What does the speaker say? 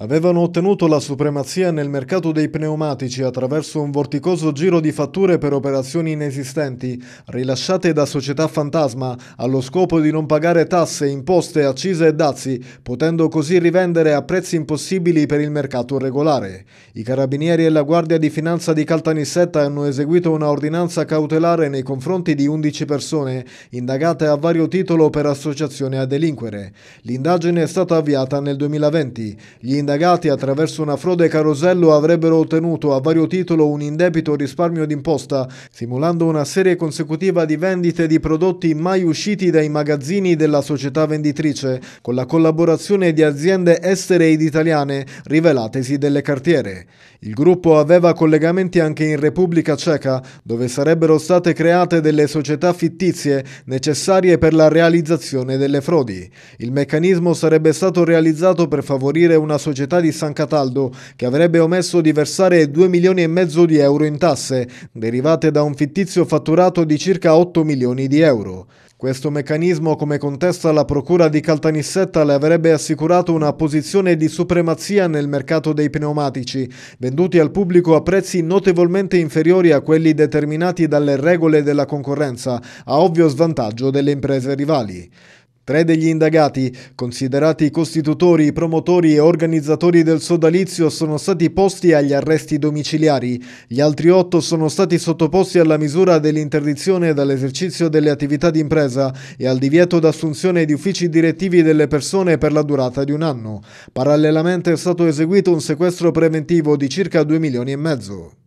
avevano ottenuto la supremazia nel mercato dei pneumatici attraverso un vorticoso giro di fatture per operazioni inesistenti, rilasciate da società fantasma, allo scopo di non pagare tasse, imposte, accise e dazi, potendo così rivendere a prezzi impossibili per il mercato regolare. I carabinieri e la Guardia di Finanza di Caltanissetta hanno eseguito una ordinanza cautelare nei confronti di 11 persone, indagate a vario titolo per associazione a delinquere. L'indagine è stata avviata nel 2020. Gli indagati attraverso una frode carosello avrebbero ottenuto a vario titolo un indebito risparmio d'imposta, simulando una serie consecutiva di vendite di prodotti mai usciti dai magazzini della società venditrice, con la collaborazione di aziende estere ed italiane, rivelatesi delle cartiere. Il gruppo aveva collegamenti anche in Repubblica Ceca, dove sarebbero state create delle società fittizie necessarie per la realizzazione delle frodi. Il meccanismo sarebbe stato realizzato per favorire una società società di San Cataldo, che avrebbe omesso di versare 2 milioni e mezzo di euro in tasse, derivate da un fittizio fatturato di circa 8 milioni di euro. Questo meccanismo, come contesta la procura di Caltanissetta, le avrebbe assicurato una posizione di supremazia nel mercato dei pneumatici, venduti al pubblico a prezzi notevolmente inferiori a quelli determinati dalle regole della concorrenza, a ovvio svantaggio delle imprese rivali. Tre degli indagati, considerati costitutori, promotori e organizzatori del sodalizio, sono stati posti agli arresti domiciliari. Gli altri otto sono stati sottoposti alla misura dell'interdizione dall'esercizio delle attività d'impresa e al divieto d'assunzione di uffici direttivi delle persone per la durata di un anno. Parallelamente è stato eseguito un sequestro preventivo di circa 2 milioni e mezzo.